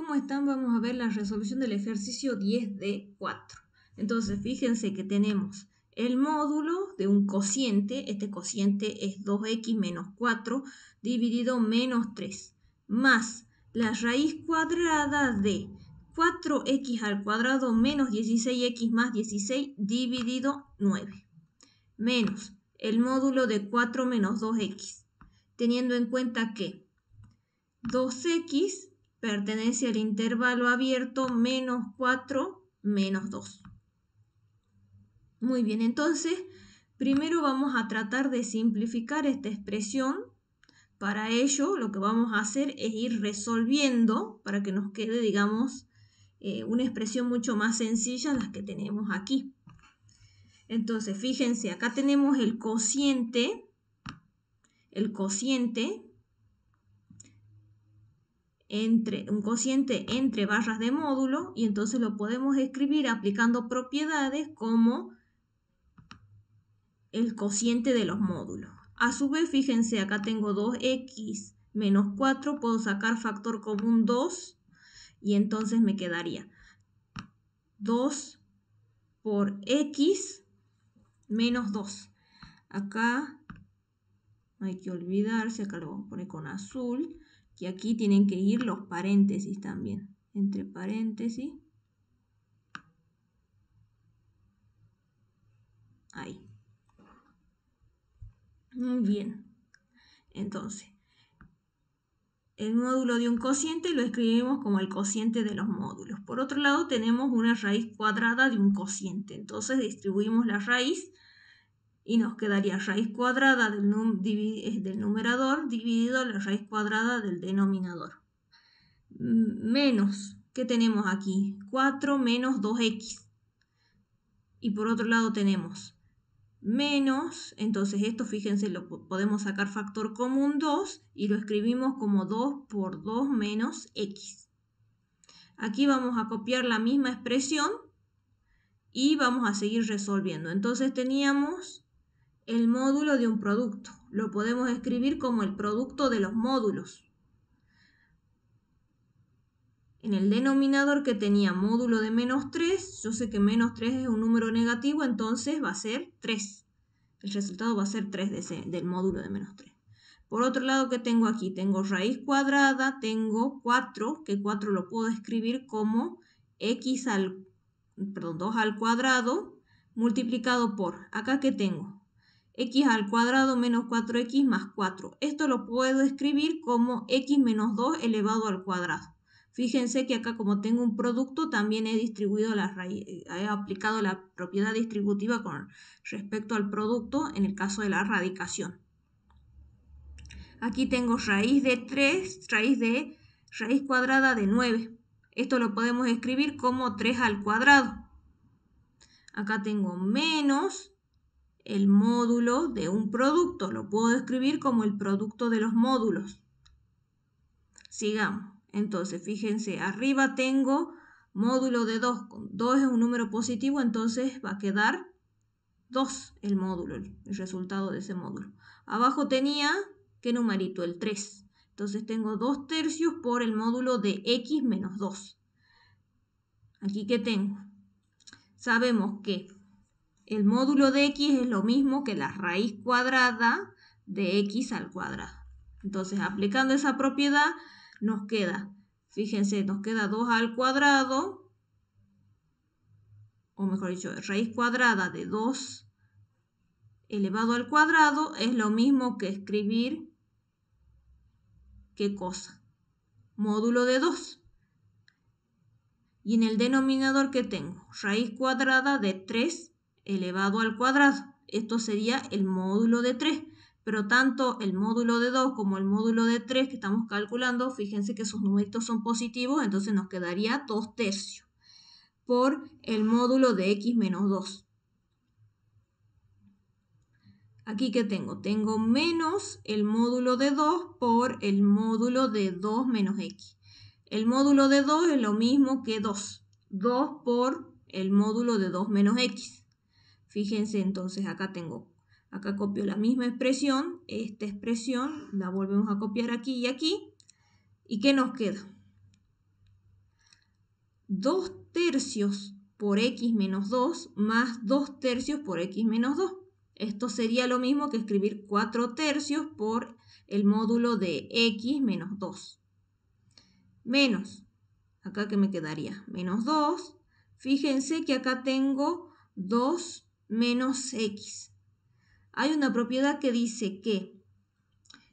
¿Cómo están? Vamos a ver la resolución del ejercicio 10 de 4. Entonces, fíjense que tenemos el módulo de un cociente, este cociente es 2x menos 4 dividido menos 3, más la raíz cuadrada de 4x al cuadrado menos 16x más 16 dividido 9, menos el módulo de 4 menos 2x, teniendo en cuenta que 2x pertenece al intervalo abierto menos 4 menos 2. Muy bien, entonces primero vamos a tratar de simplificar esta expresión. Para ello lo que vamos a hacer es ir resolviendo para que nos quede, digamos, eh, una expresión mucho más sencilla las que tenemos aquí. Entonces, fíjense, acá tenemos el cociente, el cociente entre, un cociente entre barras de módulo y entonces lo podemos escribir aplicando propiedades como el cociente de los módulos. A su vez, fíjense, acá tengo 2x menos 4, puedo sacar factor común 2 y entonces me quedaría 2 por x menos 2. Acá no hay que olvidarse, acá lo vamos a poner con azul que aquí tienen que ir los paréntesis también. Entre paréntesis. Ahí. Muy bien. Entonces, el módulo de un cociente lo escribimos como el cociente de los módulos. Por otro lado, tenemos una raíz cuadrada de un cociente. Entonces, distribuimos la raíz y nos quedaría raíz cuadrada del, del numerador dividido la raíz cuadrada del denominador. Menos, ¿qué tenemos aquí? 4 menos 2x. Y por otro lado tenemos menos, entonces esto fíjense lo podemos sacar factor común 2 y lo escribimos como 2 por 2 menos x. Aquí vamos a copiar la misma expresión y vamos a seguir resolviendo. Entonces teníamos el módulo de un producto. Lo podemos escribir como el producto de los módulos. En el denominador que tenía módulo de menos 3, yo sé que menos 3 es un número negativo, entonces va a ser 3. El resultado va a ser 3 del módulo de menos 3. Por otro lado, ¿qué tengo aquí? Tengo raíz cuadrada, tengo 4, que 4 lo puedo escribir como x al, perdón, 2 al cuadrado multiplicado por, acá que tengo x al cuadrado menos 4x más 4. Esto lo puedo escribir como x menos 2 elevado al cuadrado. Fíjense que acá como tengo un producto también he distribuido la raíz, he aplicado la propiedad distributiva con respecto al producto en el caso de la radicación. Aquí tengo raíz de 3, raíz de raíz cuadrada de 9. Esto lo podemos escribir como 3 al cuadrado. Acá tengo menos el módulo de un producto. Lo puedo describir como el producto de los módulos. Sigamos. Entonces, fíjense, arriba tengo módulo de 2. 2 es un número positivo, entonces va a quedar 2 el módulo, el resultado de ese módulo. Abajo tenía, ¿qué numerito? El 3. Entonces tengo 2 tercios por el módulo de x menos 2. Aquí qué tengo. Sabemos que el módulo de x es lo mismo que la raíz cuadrada de x al cuadrado. Entonces, aplicando esa propiedad, nos queda, fíjense, nos queda 2 al cuadrado, o mejor dicho, raíz cuadrada de 2 elevado al cuadrado es lo mismo que escribir, ¿qué cosa? Módulo de 2. Y en el denominador que tengo, raíz cuadrada de 3 elevado al cuadrado. Esto sería el módulo de 3. Pero tanto el módulo de 2 como el módulo de 3 que estamos calculando, fíjense que sus numeritos son positivos, entonces nos quedaría 2 tercios por el módulo de x menos 2. Aquí que tengo, tengo menos el módulo de 2 por el módulo de 2 menos x. El módulo de 2 es lo mismo que 2. 2 por el módulo de 2 menos x. Fíjense entonces, acá tengo, acá copio la misma expresión, esta expresión la volvemos a copiar aquí y aquí. ¿Y qué nos queda? 2 tercios por x menos 2 más 2 tercios por x menos 2. Esto sería lo mismo que escribir 4 tercios por el módulo de x menos 2. Menos, acá que me quedaría, menos 2. Fíjense que acá tengo 2 menos x. Hay una propiedad que dice que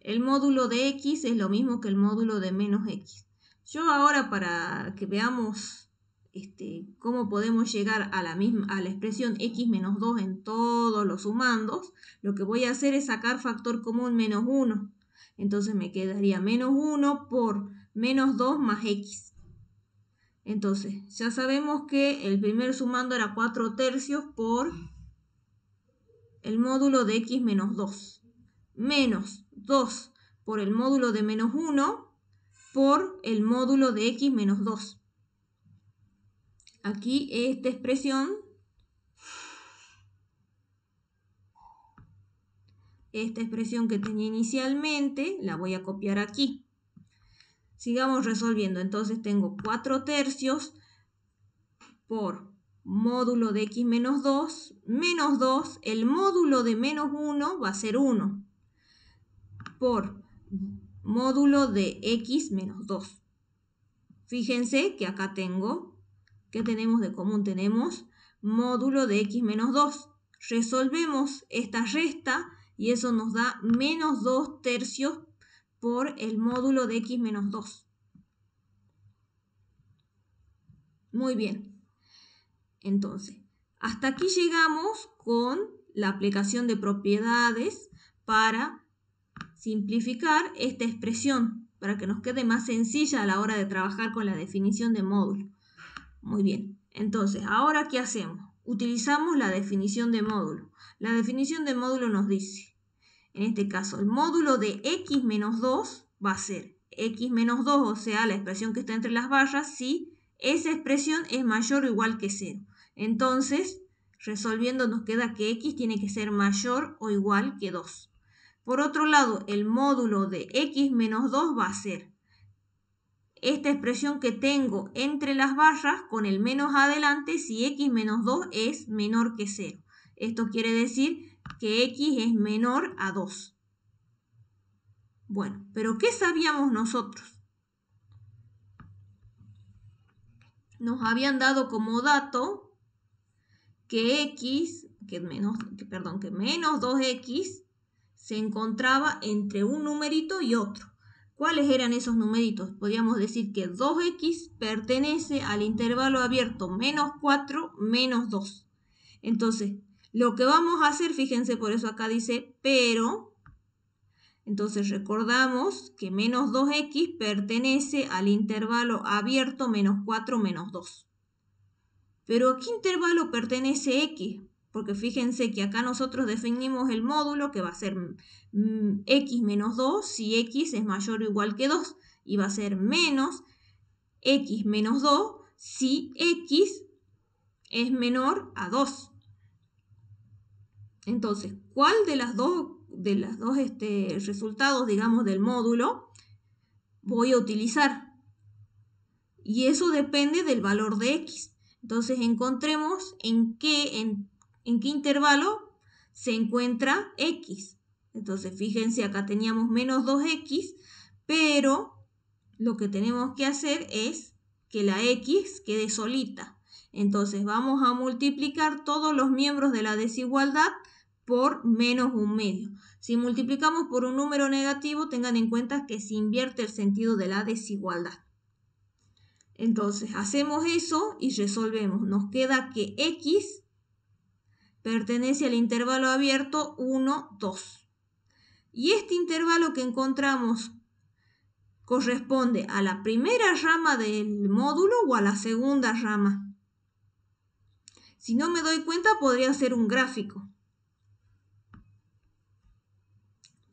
el módulo de x es lo mismo que el módulo de menos x. Yo ahora para que veamos este, cómo podemos llegar a la, misma, a la expresión x menos 2 en todos los sumandos, lo que voy a hacer es sacar factor común menos 1. Entonces me quedaría menos 1 por menos 2 más x. Entonces, ya sabemos que el primer sumando era 4 tercios por el módulo de x menos 2, menos 2 por el módulo de menos 1 por el módulo de x menos 2. Aquí esta expresión, esta expresión que tenía inicialmente, la voy a copiar aquí. Sigamos resolviendo. Entonces tengo 4 tercios por módulo de x menos 2, menos 2, el módulo de menos 1 va a ser 1, por módulo de x menos 2. Fíjense que acá tengo, ¿qué tenemos de común? Tenemos módulo de x menos 2. Resolvemos esta resta y eso nos da menos 2 tercios por el módulo de x menos 2. Muy bien, entonces, hasta aquí llegamos con la aplicación de propiedades para simplificar esta expresión, para que nos quede más sencilla a la hora de trabajar con la definición de módulo. Muy bien, entonces, ¿ahora qué hacemos? Utilizamos la definición de módulo. La definición de módulo nos dice, en este caso, el módulo de x menos 2 va a ser x menos 2, o sea, la expresión que está entre las barras, si esa expresión es mayor o igual que 0. Entonces, resolviendo nos queda que x tiene que ser mayor o igual que 2. Por otro lado, el módulo de x menos 2 va a ser esta expresión que tengo entre las barras con el menos adelante si x menos 2 es menor que 0. Esto quiere decir que x es menor a 2. Bueno, pero ¿qué sabíamos nosotros? Nos habían dado como dato que x, que menos, perdón, que menos 2x se encontraba entre un numerito y otro. ¿Cuáles eran esos numeritos? Podríamos decir que 2x pertenece al intervalo abierto menos 4 menos 2. Entonces, lo que vamos a hacer, fíjense, por eso acá dice pero. Entonces recordamos que menos 2x pertenece al intervalo abierto menos 4 menos 2. Pero ¿a qué intervalo pertenece X? Porque fíjense que acá nosotros definimos el módulo que va a ser mm, X menos 2 si X es mayor o igual que 2 y va a ser menos X menos 2 si X es menor a 2. Entonces, ¿cuál de las dos, de las dos este, resultados, digamos, del módulo voy a utilizar? Y eso depende del valor de X. Entonces encontremos en qué, en, qué intervalo se encuentra x. Entonces fíjense, acá teníamos menos 2x, pero lo que tenemos que hacer es que la x quede solita. Entonces vamos a multiplicar todos los miembros de la desigualdad por menos un medio. Si multiplicamos por un número negativo, tengan en cuenta que se invierte el sentido de la desigualdad. Entonces, hacemos eso y resolvemos. Nos queda que X pertenece al intervalo abierto 1, 2. Y este intervalo que encontramos corresponde a la primera rama del módulo o a la segunda rama. Si no me doy cuenta, podría ser un gráfico.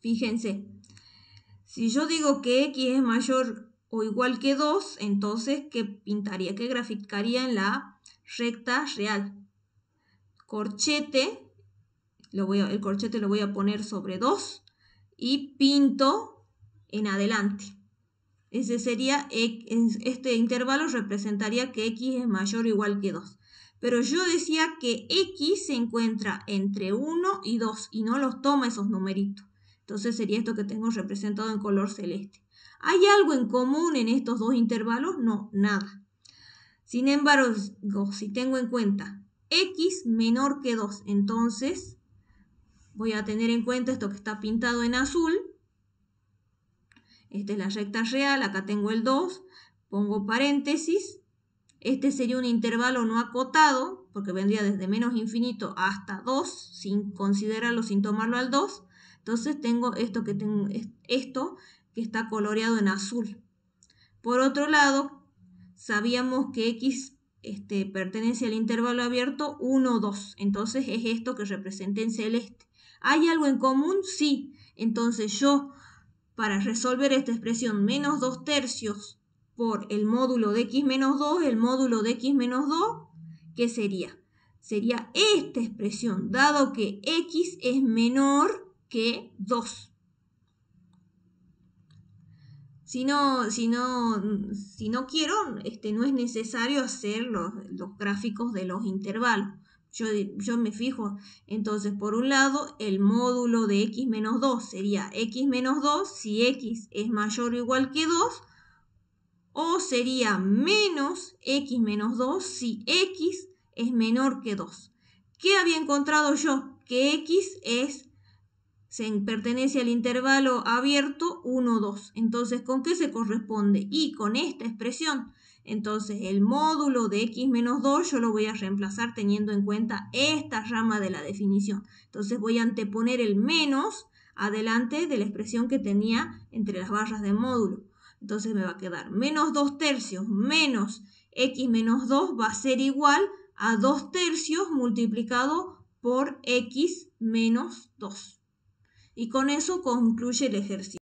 Fíjense, si yo digo que X es mayor o igual que 2, entonces que pintaría, que graficaría en la recta real. Corchete, lo voy el corchete lo voy a poner sobre 2 y pinto en adelante. Ese sería, este intervalo representaría que x es mayor o igual que 2. Pero yo decía que x se encuentra entre 1 y 2 y no los toma esos numeritos. Entonces sería esto que tengo representado en color celeste. ¿Hay algo en común en estos dos intervalos? No, nada. Sin embargo, si tengo en cuenta x menor que 2, entonces voy a tener en cuenta esto que está pintado en azul. Esta es la recta real, acá tengo el 2, pongo paréntesis. Este sería un intervalo no acotado, porque vendría desde menos infinito hasta 2, sin considerarlo, sin tomarlo al 2. Entonces tengo esto que, tengo, esto que está coloreado en azul. Por otro lado, sabíamos que X este, pertenece al intervalo abierto 1, 2. Entonces es esto que representa en celeste. ¿Hay algo en común? Sí. Entonces yo, para resolver esta expresión menos 2 tercios por el módulo de x menos 2, el módulo de x menos 2, ¿qué sería? Sería esta expresión, dado que x es menor que 2 Si no, si no, si no quiero, este, no es necesario hacer los, gráficos de los intervalos. Yo, yo, me fijo, entonces por un lado el módulo de x menos 2 sería x menos 2 si x es mayor o igual que 2 o sería menos x menos 2 si x es menor que 2. ¿Qué había encontrado yo? Que x es se pertenece al intervalo abierto 1-2. Entonces, ¿con qué se corresponde? Y con esta expresión. Entonces, el módulo de x menos 2 yo lo voy a reemplazar teniendo en cuenta esta rama de la definición. Entonces, voy a anteponer el menos adelante de la expresión que tenía entre las barras de módulo. Entonces me va a quedar menos 2 tercios menos x menos 2 va a ser igual a 2 tercios multiplicado por x menos 2. Y con eso concluye el ejercicio.